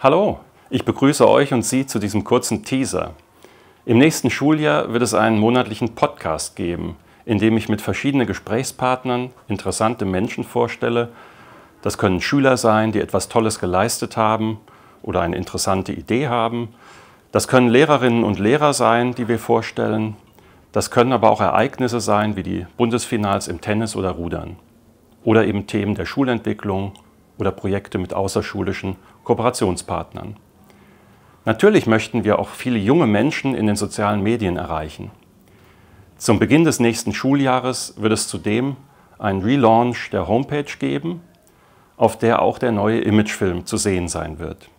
Hallo, ich begrüße euch und Sie zu diesem kurzen Teaser. Im nächsten Schuljahr wird es einen monatlichen Podcast geben, in dem ich mit verschiedenen Gesprächspartnern interessante Menschen vorstelle. Das können Schüler sein, die etwas Tolles geleistet haben oder eine interessante Idee haben. Das können Lehrerinnen und Lehrer sein, die wir vorstellen. Das können aber auch Ereignisse sein, wie die Bundesfinals im Tennis oder Rudern. Oder eben Themen der Schulentwicklung oder Projekte mit außerschulischen Kooperationspartnern. Natürlich möchten wir auch viele junge Menschen in den sozialen Medien erreichen. Zum Beginn des nächsten Schuljahres wird es zudem einen Relaunch der Homepage geben, auf der auch der neue Imagefilm zu sehen sein wird.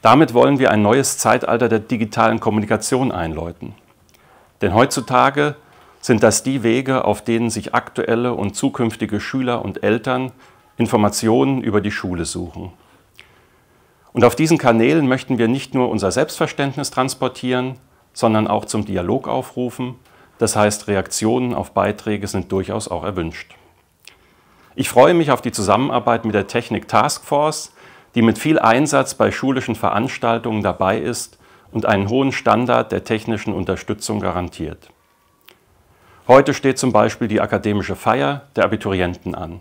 Damit wollen wir ein neues Zeitalter der digitalen Kommunikation einläuten. Denn heutzutage sind das die Wege, auf denen sich aktuelle und zukünftige Schüler und Eltern Informationen über die Schule suchen. Und auf diesen Kanälen möchten wir nicht nur unser Selbstverständnis transportieren, sondern auch zum Dialog aufrufen. Das heißt, Reaktionen auf Beiträge sind durchaus auch erwünscht. Ich freue mich auf die Zusammenarbeit mit der Technik Task Force, die mit viel Einsatz bei schulischen Veranstaltungen dabei ist und einen hohen Standard der technischen Unterstützung garantiert. Heute steht zum Beispiel die akademische Feier der Abiturienten an.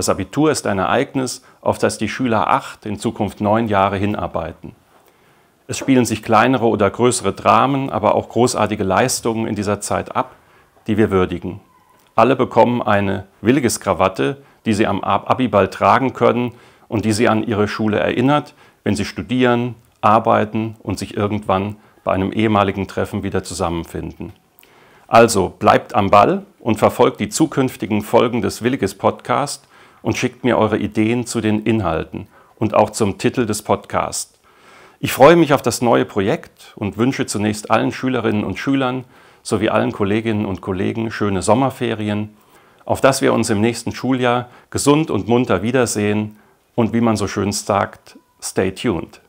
Das Abitur ist ein Ereignis, auf das die Schüler acht, in Zukunft neun Jahre hinarbeiten. Es spielen sich kleinere oder größere Dramen, aber auch großartige Leistungen in dieser Zeit ab, die wir würdigen. Alle bekommen eine Williges-Krawatte, die sie am Abiball tragen können und die sie an ihre Schule erinnert, wenn sie studieren, arbeiten und sich irgendwann bei einem ehemaligen Treffen wieder zusammenfinden. Also bleibt am Ball und verfolgt die zukünftigen Folgen des Williges Podcast und schickt mir eure Ideen zu den Inhalten und auch zum Titel des Podcasts. Ich freue mich auf das neue Projekt und wünsche zunächst allen Schülerinnen und Schülern sowie allen Kolleginnen und Kollegen schöne Sommerferien, auf dass wir uns im nächsten Schuljahr gesund und munter wiedersehen und wie man so schön sagt, stay tuned.